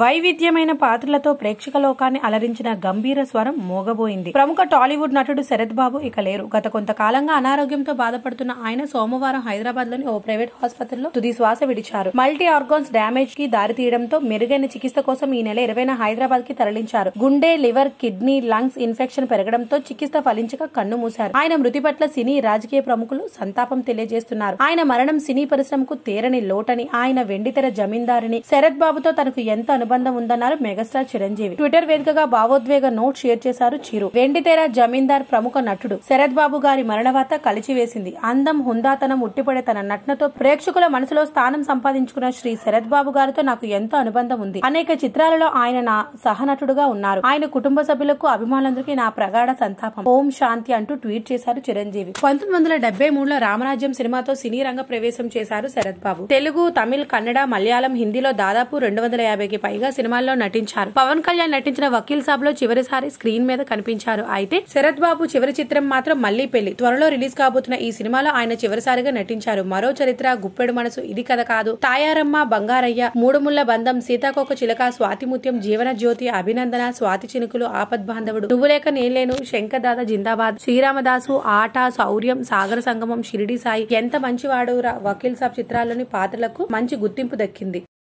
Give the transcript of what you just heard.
వైవిధ్యమైన పాత్రలతో ప్రేక్షక లోకాన్ని అలరించిన గంభీర స్వరం మోగబోయింది ప్రముఖ టాలీవుడ్ నటుడు శరత్ బాబు ఇక లేరు గత కొంతకాలంగా అనారోగ్యంతో బాధపడుతున్న ఆయన సోమవారం హైదరాబాద్ లోని ఓ ప్రైవేట్ హాస్పిటల్లో తుది శ్వాస విడిచారు మల్టీ ఆర్గాన్స్ డామేజ్ కి దారితీయడంతో మెరుగైన చికిత్స కోసం ఈ నెల ఇరవైన హైదరాబాద్ కి తరలించారు గుండె లివర్ కిడ్నీ లంగ్స్ ఇన్ఫెక్షన్ పెరగడంతో చికిత్స ఫలించక కన్ను మూశారు ఆయన మృతి పట్ల సినీ రాజకీయ ప్రముఖులు సంతాపం తెలియజేస్తున్నారు ఆయన మరణం సినీ పరిశ్రమకు తీరని లోటని ఆయన వెండితెర జమీందారిని శరత్ బాబుతో తనకు ఎంత అనుబంధం ఉందన్నారు మెగాస్టార్ చిరంజీవి ట్విట్టర్ వేదికగా భావోద్వేగ నోట్ షేర్ చేశారు చిరు వెండితేర జమీందార్ ప్రముఖ నటుడు శరద్ బాబు గారి కలిచి కలిచివేసింది అందం హుందాతనం ఉట్టిపడే తన నటనతో ప్రేక్షకుల మనసులో స్థానం సంపాదించుకున్న శ్రీ శరద్ బాబు గారితో నాకు ఎంతో అనుబంధం ఉంది అనేక చిత్రాలలో ఆయన నా సహనటుడుగా ఉన్నారు ఆయన కుటుంబ సభ్యులకు అభిమానులందరికీ నా ప్రగాఢ సంతాపం ఓం శాంతి అంటూ ట్వీట్ చేశారు చిరంజీవి పంతొమ్మిది వందల డెబ్బై మూడులో రామరాజ్యం సినిమాతో సినీ రంగ ప్రవేశం చేశారు శరత్ బాబు తెలుగు తమిళ కన్నడ మలయాళం హిందీలో దాదాపు రెండు వందల యాభైకి పైగా సినిమాల్లో నటించారు పవన్ కళ్యాణ్ నటించిన వకీల్ సాబ్ లో చివరిసారి స్క్రీన్ మీద కనిపించారు అయితే శరత్ బాబు చివరి చిత్రం మాత్రం మళ్లీ పెళ్లి త్వరలో రిలీజ్ కాబోతున్న ఈ సినిమాలో ఆయన చివరిసారిగా నటించారు మరో చరిత్ర గుప్పెడు మనసు ఇది కథ కాదు తాయారమ్మ బంగారయ్య మూడుముళ్ల బంధం సీతాకోక చిలక స్వాతిముత్యం జీవన జ్యోతి అభినందన స్వాతి చినుకులు ఆపద్ బాంధవుడు లేక నేలేను శంకదాద జిందాబాద్ శ్రీరామదాసు ఆట శౌర్యం సాగర సంగమం షిరిడి సాయి ఎంత మంచివాడు వకీల్ సాబ్ చిత్రాల్లోని పాత్రలకు మంచి గుర్తింపు దక్కింది